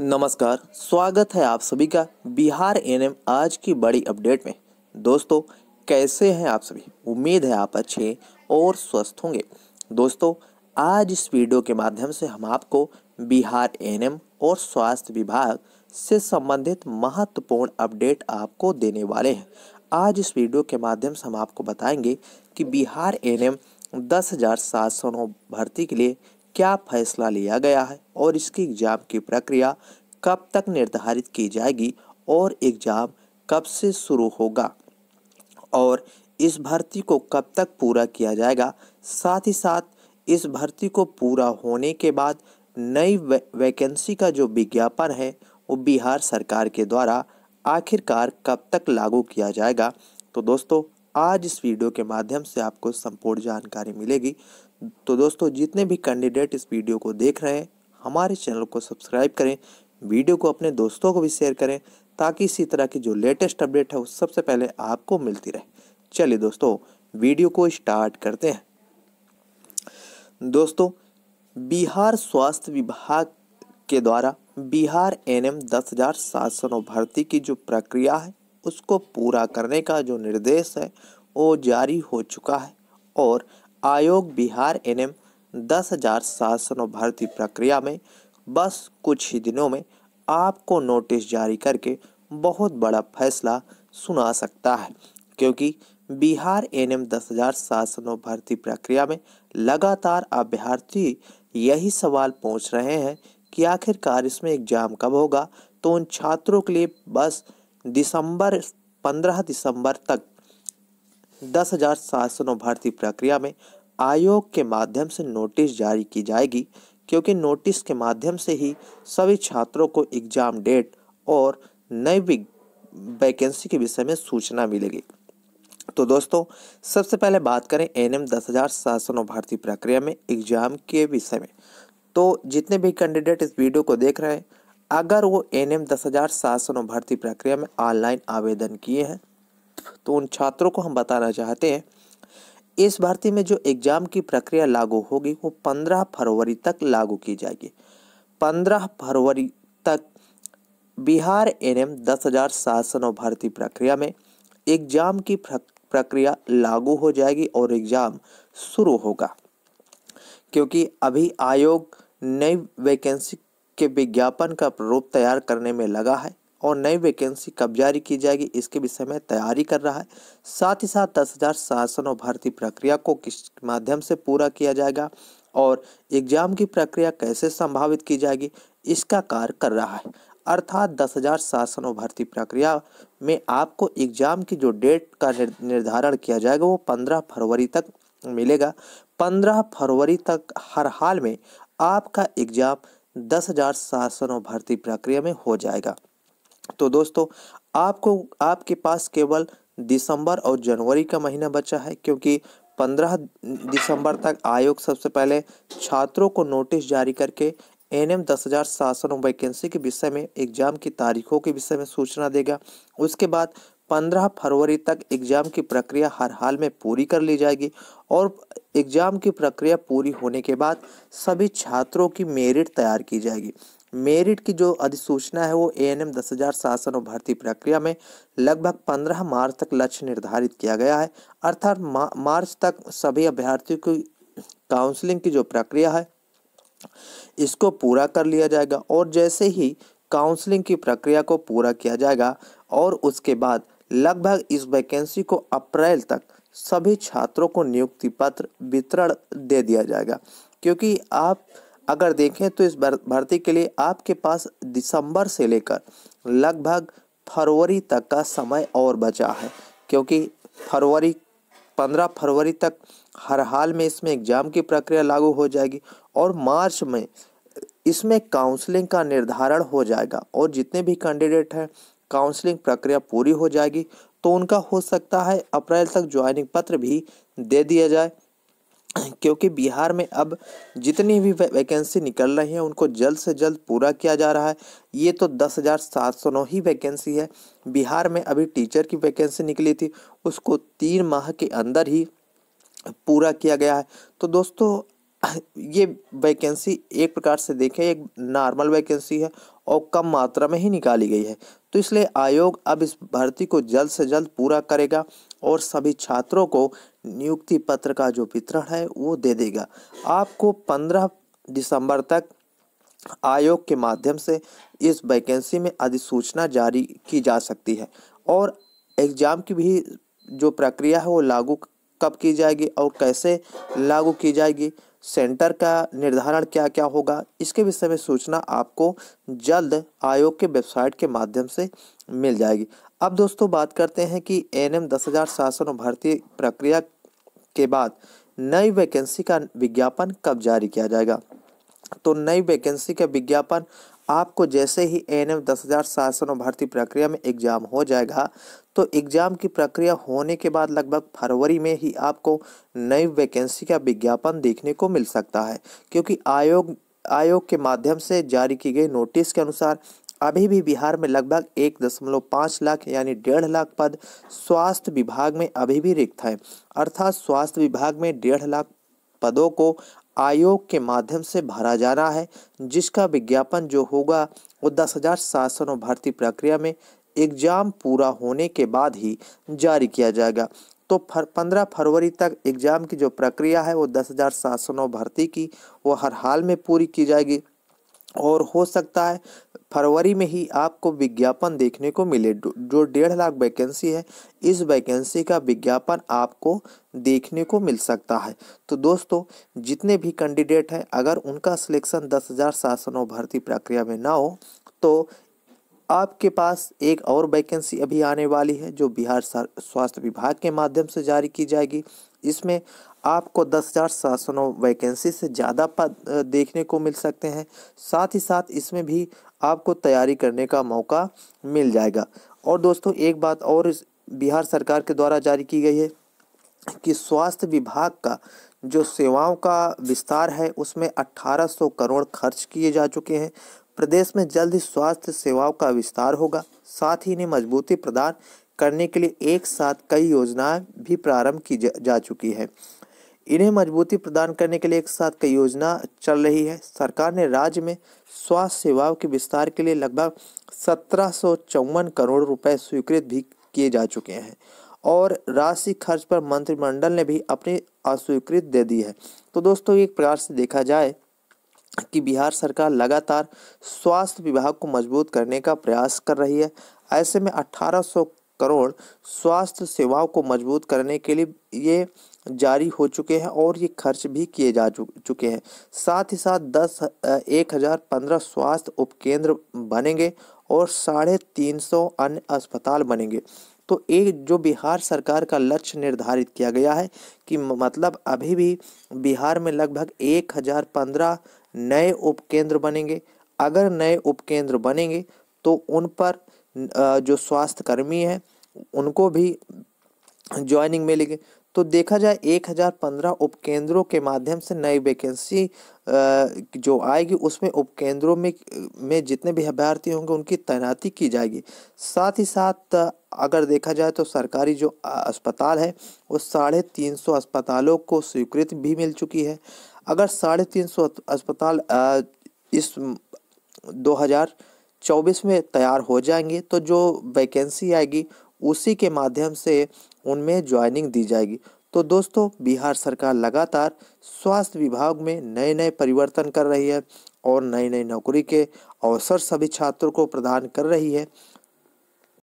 नमस्कार स्वागत है आप सभी का बिहार एनएम आज की बड़ी अपडेट में दोस्तों कैसे हैं आप सभी उम्मीद है आप अच्छे और स्वस्थ होंगे दोस्तों आज इस वीडियो के माध्यम से हम आपको बिहार एनएम और स्वास्थ्य विभाग से संबंधित महत्वपूर्ण अपडेट आपको देने वाले हैं आज इस वीडियो के माध्यम से हम आपको बताएंगे कि बिहार एनएम दस हज़ार सात सौ नौ भर्ती के लिए क्या फैसला लिया गया है और इसके एग्ज़ाम की प्रक्रिया कब तक निर्धारित की जाएगी और एग्ज़ाम कब से शुरू होगा और इस भर्ती को कब तक पूरा किया जाएगा साथ ही साथ इस भर्ती को पूरा होने के बाद नई वैकेंसी का जो विज्ञापन है वो बिहार सरकार के द्वारा आखिरकार कब तक लागू किया जाएगा तो दोस्तों आज इस वीडियो के माध्यम से आपको संपूर्ण जानकारी मिलेगी तो दोस्तों जितने भी कैंडिडेट इस वीडियो को देख रहे हैं हमारे चैनल को सब्सक्राइब करें वीडियो को अपने दोस्तों को भी शेयर करें ताकि इसी तरह की जो लेटेस्ट अपडेट है वो सबसे पहले आपको मिलती रहे चलिए दोस्तों वीडियो को स्टार्ट करते हैं दोस्तों बिहार स्वास्थ्य विभाग के द्वारा बिहार एनएम नौ भर्ती की जो प्रक्रिया है उसको पूरा करने का जो निर्देश है वो जारी हो चुका है और आयोग बिहार एनएम दस हजार सात सौ भर्ती प्रक्रिया में बस कुछ ही दिनों में आपको नोटिस जारी करके बहुत बड़ा फैसला सुना सकता है क्योंकि बिहार एन एम दस हजार सात सौ भर्ती प्रक्रिया में लगातार अभ्यर्थी यही सवाल पूछ रहे हैं कि आखिरकार इसमें एग्जाम कब होगा तो उन छात्रों के लिए बस दिसंबर 15 दिसंबर तक दस हजार सात सौ नौ भर्ती प्रक्रिया में आयोग के माध्यम से नोटिस जारी की जाएगी क्योंकि नोटिस के माध्यम से ही सभी छात्रों को एग्जाम डेट और नई वैकेंसी के विषय में सूचना मिलेगी तो दोस्तों सबसे पहले बात करें एन एम दस हज़ार सात सौ नौ भर्ती प्रक्रिया में एग्जाम के विषय में तो जितने भी कैंडिडेट इस वीडियो को देख रहे हैं अगर वो एन एम दस हज़ार सात सौ नौ भर्ती प्रक्रिया में ऑनलाइन आवेदन किए हैं तो उन छात्रों को हम बताना चाहते हैं इस भर्ती में जो एग्ज़ाम की प्रक्रिया लागू होगी वो पंद्रह फरवरी तक लागू की जाएगी पंद्रह फरवरी तक बिहार एन एम दस हज़ार सात सौ नौ भर्ती प्रक्रिया में एग्ज़ाम की प्रक्रिया लागू हो जाएगी और एग्ज़ाम शुरू होगा क्योंकि अभी आयोग नई वैकेंसी के विज्ञापन का प्रारूप तैयार करने में लगा है और नई वैकेंसी कब जारी की जाएगी इसके विषय में तैयारी कर रहा है साथ ही साथ दस हज़ार शासन और भर्ती प्रक्रिया को किस माध्यम से पूरा किया जाएगा और एग्जाम की प्रक्रिया कैसे संभावित की जाएगी इसका कार्य कर रहा है अर्थात दस हज़ार शासन और भर्ती प्रक्रिया में आपको एग्जाम की जो डेट का निर्धारण किया जाएगा वो पंद्रह फरवरी तक मिलेगा पंद्रह फरवरी तक हर हाल में आपका एग्जाम दस हज़ार सात सौ नौ भर्ती प्रक्रिया में हो जाएगा तो दोस्तों आपको आपके पास केवल दिसंबर और जनवरी का महीना बचा है क्योंकि 15 दिसंबर तक आयोग सबसे पहले छात्रों को नोटिस जारी करके एन एम दस हज़ार सात सौ नौ वैकेंसी के विषय में एग्जाम की तारीखों के विषय में सूचना देगा उसके बाद पंद्रह फरवरी तक एग्ज़ाम की प्रक्रिया हर हाल में पूरी कर ली जाएगी और एग्ज़ाम की प्रक्रिया पूरी होने के बाद सभी छात्रों की मेरिट तैयार की जाएगी मेरिट की जो अधिसूचना है वो ए एन एम दस हज़ार शासन और भर्ती प्रक्रिया में लगभग पंद्रह मार्च तक लक्ष्य निर्धारित किया गया है अर्थात मा, मार्च तक सभी अभ्यर्थियों की काउंसलिंग की जो प्रक्रिया है इसको पूरा कर लिया जाएगा और जैसे ही काउंसलिंग की प्रक्रिया को पूरा किया जाएगा और उसके बाद लगभग इस वैकेंसी को अप्रैल तक सभी छात्रों को नियुक्ति पत्र वितरण दे दिया जाएगा क्योंकि आप अगर देखें तो इस भर्ती के लिए आपके पास दिसंबर से लेकर लगभग फरवरी तक का समय और बचा है क्योंकि फरवरी पंद्रह फरवरी तक हर हाल में इसमें एग्ज़ाम की प्रक्रिया लागू हो जाएगी और मार्च में इसमें काउंसलिंग का निर्धारण हो जाएगा और जितने भी कैंडिडेट हैं काउंसलिंग प्रक्रिया पूरी हो जाएगी तो उनका हो सकता है अप्रैल तक ज्वाइनिंग पत्र भी दे दिया जाए क्योंकि बिहार में अब जितनी भी वैकेंसी निकल रही है उनको जल्द से जल्द पूरा किया जा रहा है ये तो दस हज़ार सात सौ नौ ही वैकेंसी है बिहार में अभी टीचर की वैकेंसी निकली थी उसको तीन माह के अंदर ही पूरा किया गया है तो दोस्तों ये वैकेंसी एक प्रकार से देखें एक नॉर्मल वैकेंसी है और कम मात्रा में ही निकाली गई है तो इसलिए आयोग अब इस भर्ती को जल्द से जल्द पूरा करेगा और सभी छात्रों को नियुक्ति पत्र का जो वितरण है वो दे देगा आपको पंद्रह दिसंबर तक आयोग के माध्यम से इस वैकेंसी में अधिसूचना जारी की जा सकती है और एग्ज़ाम की भी जो प्रक्रिया है वो लागू कब की जाएगी और कैसे लागू की जाएगी सेंटर का निर्धारण क्या क्या होगा इसके विषय में सूचना आपको जल्द आयोग के वेबसाइट के माध्यम से मिल जाएगी अब दोस्तों बात करते हैं कि एन एम दस हज़ार सात सौ भर्ती प्रक्रिया के बाद नई वैकेंसी का विज्ञापन कब जारी किया जाएगा तो नई वैकेंसी का विज्ञापन आपको जैसे ही एन एम दस हज़ार शासन और भर्ती प्रक्रिया में एग्ज़ाम हो जाएगा तो एग्ज़ाम की प्रक्रिया होने के बाद लगभग फरवरी में ही आपको नई वैकेंसी का विज्ञापन देखने को मिल सकता है क्योंकि आयोग आयोग के माध्यम से जारी की गई नोटिस के अनुसार अभी भी बिहार में लगभग एक दशमलव पाँच लाख यानी डेढ़ लाख पद स्वास्थ्य विभाग में अभी भी रिक्त है अर्थात स्वास्थ्य विभाग में डेढ़ लाख पदों को आयोग के माध्यम से भरा जा रहा है जिसका विज्ञापन जो होगा वो दस हज़ार सात सौ भर्ती प्रक्रिया में एग्ज़ाम पूरा होने के बाद ही जारी किया जाएगा तो फर पंद्रह फरवरी तक एग्ज़ाम की जो प्रक्रिया है वो दस हज़ार सात सौ भर्ती की वो हर हाल में पूरी की जाएगी और हो सकता है फरवरी में ही आपको विज्ञापन देखने को मिले जो डेढ़ लाख वैकेंसी है इस वैकेंसी का विज्ञापन आपको देखने को मिल सकता है तो दोस्तों जितने भी कैंडिडेट हैं अगर उनका सिलेक्शन दस हज़ार शासनों भर्ती प्रक्रिया में ना हो तो आपके पास एक और वैकेंसी अभी आने वाली है जो बिहार स्वास्थ्य विभाग के माध्यम से जारी की जाएगी इसमें आपको दस हज़ार सात सौ नौ वैकेंसी से ज़्यादा पद देखने को मिल सकते हैं साथ ही साथ इसमें भी आपको तैयारी करने का मौका मिल जाएगा और दोस्तों एक बात और बिहार सरकार के द्वारा जारी की गई है कि स्वास्थ्य विभाग का जो सेवाओं का विस्तार है उसमें 1800 करोड़ खर्च किए जा चुके हैं प्रदेश में जल्द ही स्वास्थ्य सेवाओं का विस्तार होगा साथ ही इन्हें मजबूती प्रदान करने के लिए एक साथ कई योजनाएं भी प्रारंभ की जा, चुकी है इन्हें मजबूती प्रदान करने के लिए एक साथ कई योजना चल रही है सरकार ने राज्य में स्वास्थ्य सेवाओं के विस्तार के लिए लगभग सत्रह करोड़ रुपए स्वीकृत भी किए जा चुके हैं और राशि खर्च पर मंत्रिमंडल ने भी अपनी अस्वीकृत दे दी है तो दोस्तों एक प्रकार से देखा जाए कि बिहार सरकार लगातार स्वास्थ्य विभाग को मजबूत करने का प्रयास कर रही है ऐसे में 1800 करोड़ स्वास्थ्य सेवाओं को मजबूत करने के लिए ये जारी हो चुके हैं और ये खर्च भी किए जा चुके हैं साथ ही साथ दस एक हज़ार पंद्रह स्वास्थ्य उपकेंद्र बनेंगे और साढ़े तीन सौ अन्य अस्पताल बनेंगे तो एक जो बिहार सरकार का लक्ष्य निर्धारित किया गया है कि मतलब अभी भी बिहार में लगभग एक हज़ार पंद्रह नए उपकेंद्र बनेंगे अगर नए उपकेंद्र बनेंगे तो उन पर जो स्वास्थ्य कर्मी हैं उनको भी ज्वाइनिंग मिलेगी तो देखा जाए एक हज़ार पंद्रह उपकेंद्रों के माध्यम से नई वैकेंसी जो आएगी उसमें उपकेंद्रों में में जितने भी अभ्यर्थी होंगे उनकी तैनाती की जाएगी साथ ही साथ अगर देखा जाए तो सरकारी जो अस्पताल है वो साढ़े तीन सौ अस्पतालों को स्वीकृति भी मिल चुकी है अगर साढ़े तीन सौ अस्पताल इस दो हज़ार चौबीस में तैयार हो जाएंगे तो जो वैकेंसी आएगी उसी के माध्यम से उनमें ज्वाइनिंग दी जाएगी तो दोस्तों बिहार सरकार लगातार स्वास्थ्य विभाग में नए नए परिवर्तन कर रही है और नई नई नौकरी के अवसर सभी छात्रों को प्रदान कर रही है